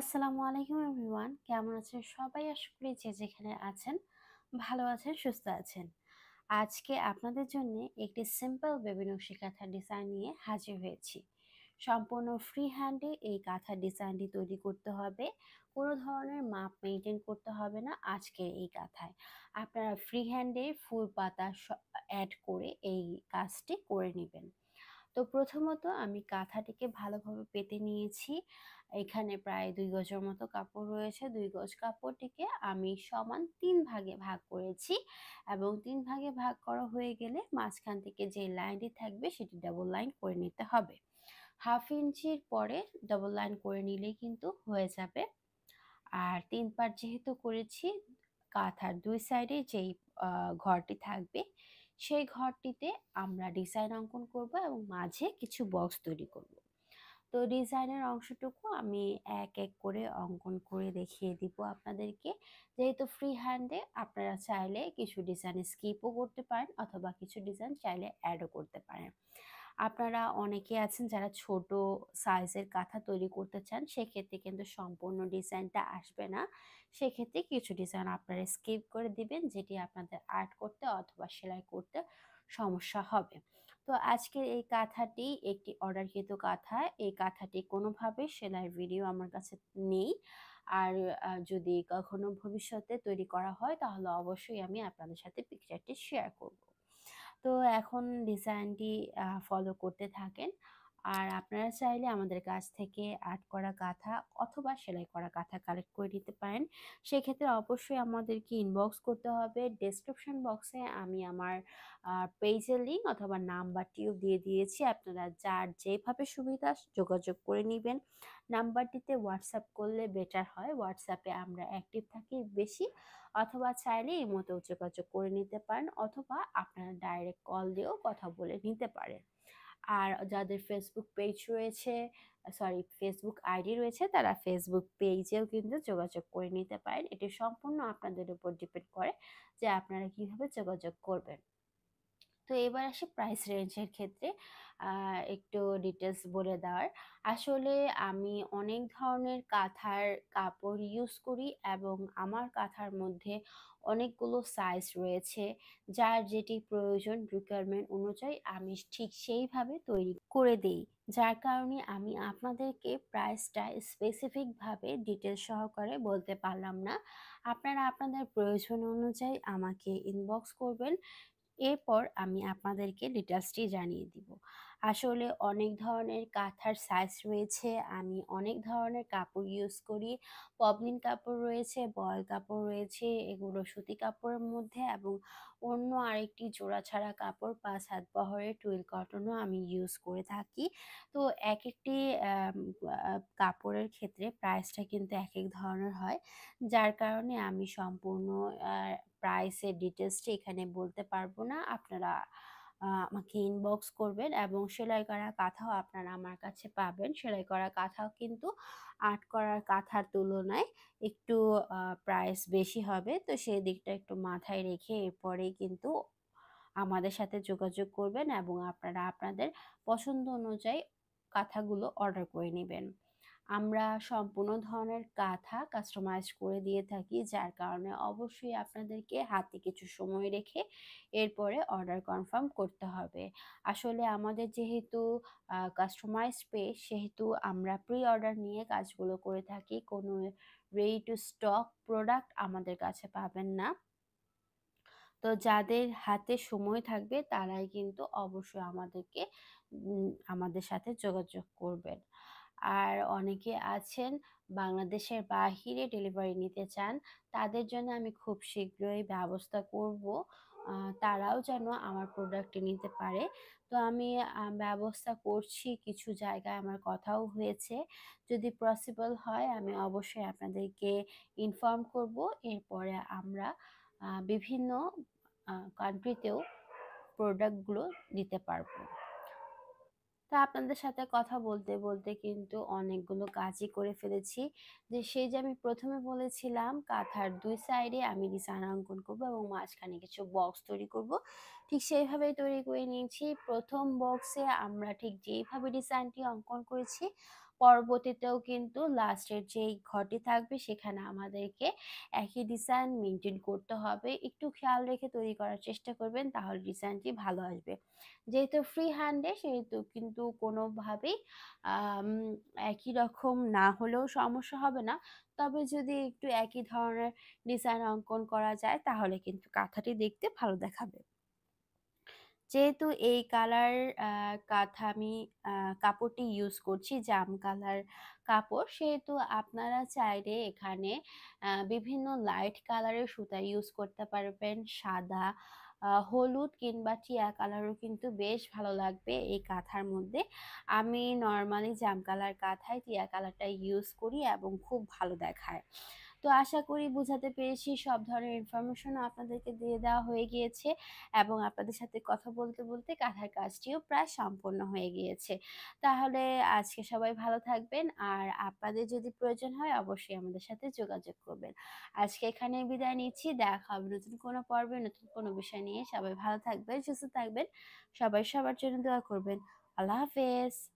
আসসালামু আলাইকুম এভরিওয়ান কেমন আছেন সবাই আশা করি যে যেখানে আছেন ভালো আছেন সুস্থ আছেন আজকে আপনাদের জন্য একটি সিম্পল বেবি নকশি কাঁথার ডিজাইন নিয়ে হাজির হয়েছি সম্পূর্ণ ফ্রি হ্যান্ডে এই কাঁথার ডিজাইনটি তৈরি করতে হবে কোনো ধরনের মাপ মেনটেন করতে হবে না আজকে এই কাঁথায় আপনারা ফ্রি হ্যান্ডে ফুল পাতা অ্যাড করে এই কাজটি করে নেবেন তো প্রথমত আমি কাঁথাটিকে ভালোভাবে পেতে নিয়েছি এখানে প্রায় দুই গজের মতো কাপড় রয়েছে দুই গজ কাপড়টিকে আমি সমান তিন ভাগে ভাগ করেছি এবং তিন ভাগে ভাগ করা হয়ে গেলে মাঝখান থেকে যে লাইনটি থাকবে সেটি ডাবল লাইন করে নিতে হবে হাফ ইঞ্চির পরে ডাবল লাইন করে নিলেই কিন্তু হয়ে যাবে আর তিন পার যেহেতু করেছি কাঁথার দুই সাইডে যেই ঘরটি থাকবে সেই ঘরটিতে আমরা ডিজাইন অঙ্কন করব এবং মাঝে কিছু বক্স তৈরি করব। তো ডিজাইনের অংশটুকু আমি এক এক করে অঙ্কন করে দেখিয়ে দিব আপনাদেরকে যেহেতু ফ্রি হ্যান্ডে আপনারা চাইলে কিছু ডিজাইন স্কিপও করতে পারেন অথবা কিছু ডিজাইন চাইলে অ্যাডও করতে পারেন আপনারা অনেকে আছেন যারা ছোট সাইজের কাঁথা তৈরি করতে চান সেক্ষেত্রে কিন্তু সম্পূর্ণ ডিজাইনটা আসবে না সেক্ষেত্রে কিছু ডিজাইন আপনারা স্কিপ করে দিবেন যেটি আপনাদের আর্ট করতে অথবা সেলাই করতে সমস্যা হবে তো আজকের এই কাঁথাটি একটি অর্ডারকৃত কাঁথা এই কাঁথাটি কোনোভাবে সেলাই ভিডিও আমার কাছে নেই আর যদি কখনো ভবিষ্যতে তৈরি করা হয় তাহলে অবশ্যই আমি আপনাদের সাথে পিকচারটি শেয়ার করব তো এখন ডিজাইনটি ফলো করতে থাকেন আর আপনারা চাইলে আমাদের কাছ থেকে আর্ট করা কাঁথা অথবা সেলাই করা কাঁথা কালেক্ট করে নিতে পারেন সেক্ষেত্রে অবশ্যই আমাদেরকে ইনবক্স করতে হবে ডেসক্রিপশন বক্সে আমি আমার পেজের লিঙ্ক অথবা নাম্বারটিও দিয়ে দিয়েছি আপনারা যার যেভাবে সুবিধা যোগাযোগ করে নেবেন নাম্বারটিতে হোয়াটসঅ্যাপ করলে বেটার হয় হোয়াটসঅ্যাপে আমরা অ্যাক্টিভ থাকি বেশি অথবা চাইলে এই মতো যোগাযোগ করে নিতে পারেন অথবা আপনারা ডাইরেক্ট কল দিয়েও কথা বলে নিতে পারেন আর যাদের ফেসবুক পেজ রয়েছে সরি ফেসবুক আইডি রয়েছে তারা ফেসবুক পেজেও কিন্তু যোগাযোগ করে নিতে পারেন এটি সম্পূর্ণ আপনাদের উপর ডিপেন্ড করে যে আপনারা কিভাবে যোগাযোগ করবেন তো এবার আসি প্রাইস রেঞ্জের ক্ষেত্রে একটু ডিটেলস বলে দেওয়ার আসলে আমি অনেক ধরনের কাঁথার কাপড় ইউজ করি এবং আমার কাঁথার মধ্যে অনেকগুলো সাইজ রয়েছে যার যেটি প্রয়োজন রিকোয়ারমেন্ট অনুযায়ী আমি ঠিক সেইভাবে তৈরি করে দেই যার কারণে আমি আপনাদেরকে প্রাইসটা স্পেসিফিকভাবে ডিটেলস সহকারে বলতে পারলাম না আপনারা আপনাদের প্রয়োজন অনুযায়ী আমাকে ইনবক্স করবেন এরপর আমি আপনাদেরকে ডিটেলসটি জানিয়ে দিব আসলে অনেক ধরনের কাঁথার সাইজ রয়েছে আমি অনেক ধরনের কাপড় ইউজ করি পবলিন কাপড় রয়েছে বল কাপড় রয়েছে এগুলো সুতি কাপড়ের মধ্যে এবং অন্য আরেকটি জোড়া ছাড়া কাপড় পাঁচ হাত বহরের টুয়েল কটনও আমি ইউজ করে থাকি তো এক একটি কাপড়ের ক্ষেত্রে প্রাইসটা কিন্তু এক এক ধরনের হয় যার কারণে আমি সম্পূর্ণ প্রাইসের ডিটেলসটি এখানে বলতে পারবো না আপনারা আমাকে ইনবক্স করবেন এবং সেলাই করা কাঁথাও আপনারা আমার কাছে পাবেন সেলাই করা কাঁথাও কিন্তু আর্ট করার কাঁথার তুলনায় একটু প্রাইস বেশি হবে তো সেই দিকটা একটু মাথায় রেখে এরপরেই কিন্তু আমাদের সাথে যোগাযোগ করবেন এবং আপনারা আপনাদের পছন্দ অনুযায়ী কাঁথাগুলো অর্ডার করে নেবেন আমরা সম্পূর্ণ ধরনের কাঁথা কাস্টমাইজ করে দিয়ে থাকি যার কারণে অবশ্যই আপনাদেরকে হাতে কিছু সময় রেখে এরপরে অর্ডার কনফার্ম করতে হবে আসলে আমাদের যেহেতু কাস্টমাইজ পে সেহেতু আমরা প্রি অর্ডার নিয়ে কাজগুলো করে থাকি কোনো রেডি টু স্টক প্রোডাক্ট আমাদের কাছে পাবেন না তো যাদের হাতে সময় থাকবে তারাই কিন্তু অবশ্যই আমাদেরকে আমাদের সাথে যোগাযোগ করবেন আর অনেকে আছেন বাংলাদেশের বাহিরে ডেলিভারি নিতে চান তাদের জন্য আমি খুব শীঘ্রই ব্যবস্থা করব তারাও যেন আমার প্রোডাক্টটি নিতে পারে তো আমি ব্যবস্থা করছি কিছু জায়গায় আমার কথাও হয়েছে যদি পসিবল হয় আমি অবশ্যই আপনাদেরকে ইনফর্ম করব এরপরে আমরা বিভিন্ন কান্ট্রিতেও প্রোডাক্টগুলো দিতে পারবো তা আপনাদের সাথে কথা বলতে বলতে কিন্তু অনেকগুলো কাজই করে ফেলেছি যে সেই যে আমি প্রথমে বলেছিলাম কাঁথার দুই সাইডে আমি ডিজাইন অঙ্কন করব এবং মাঝখানে কিছু বক্স তৈরি করব ঠিক সেইভাবেই তৈরি করে নিয়েছি প্রথম বক্সে আমরা ঠিক যেইভাবে ডিজাইনটি অঙ্কন করেছি পরবর্তীতেও কিন্তু লাস্টের যেই ঘরটি থাকবে সেখানে আমাদেরকে একই ডিজাইন মেনটেন করতে হবে একটু খেয়াল রেখে তৈরি করার চেষ্টা করবেন তাহলে ডিজাইনটি ভালো আসবে যেহেতু ফ্রি হ্যান্ডে সেহেতু কিন্তু কোনোভাবেই একই রকম না হলেও সমস্যা হবে না তবে যদি একটু একই ধরনের ডিজাইন অঙ্কন করা যায় তাহলে কিন্তু কাঁথাটি দেখতে ভালো দেখাবে যেহেতু এই কালার কাঁথা আমি কাপড়টি ইউজ করছি জাম কালার কাপড় সেহেতু আপনারা চাইলে এখানে বিভিন্ন লাইট কালারের সুতা ইউজ করতে পারবেন সাদা হলুদ কিংবা টিয়া কালারও কিন্তু বেশ ভালো লাগবে এই কাঁথার মধ্যে আমি নর্মালি জাম কালার কাঁথায় টিয়া কালারটা ইউজ করি এবং খুব ভালো দেখায় তো আশা করি বুঝাতে পেরেছি সব ধরনের ইনফরমেশন আপনাদেরকে দিয়ে দেওয়া হয়ে গিয়েছে এবং আপনাদের সাথে কথা বলতে বলতে কাঁথার কাজটিও প্রায় সম্পন্ন হয়ে গিয়েছে তাহলে আজকে সবাই ভালো থাকবেন আর আপনাদের যদি প্রয়োজন হয় অবশ্যই আমাদের সাথে যোগাযোগ করবেন আজকে এখানে বিদায় নিচ্ছি দেখা হবে নতুন কোনো পর্বে নতুন কোনো বিষয় নিয়ে সবাই ভালো থাকবেন সুস্থ থাকবেন সবাই সবার জন্য দোয়া করবেন আল্লাহ হাফেজ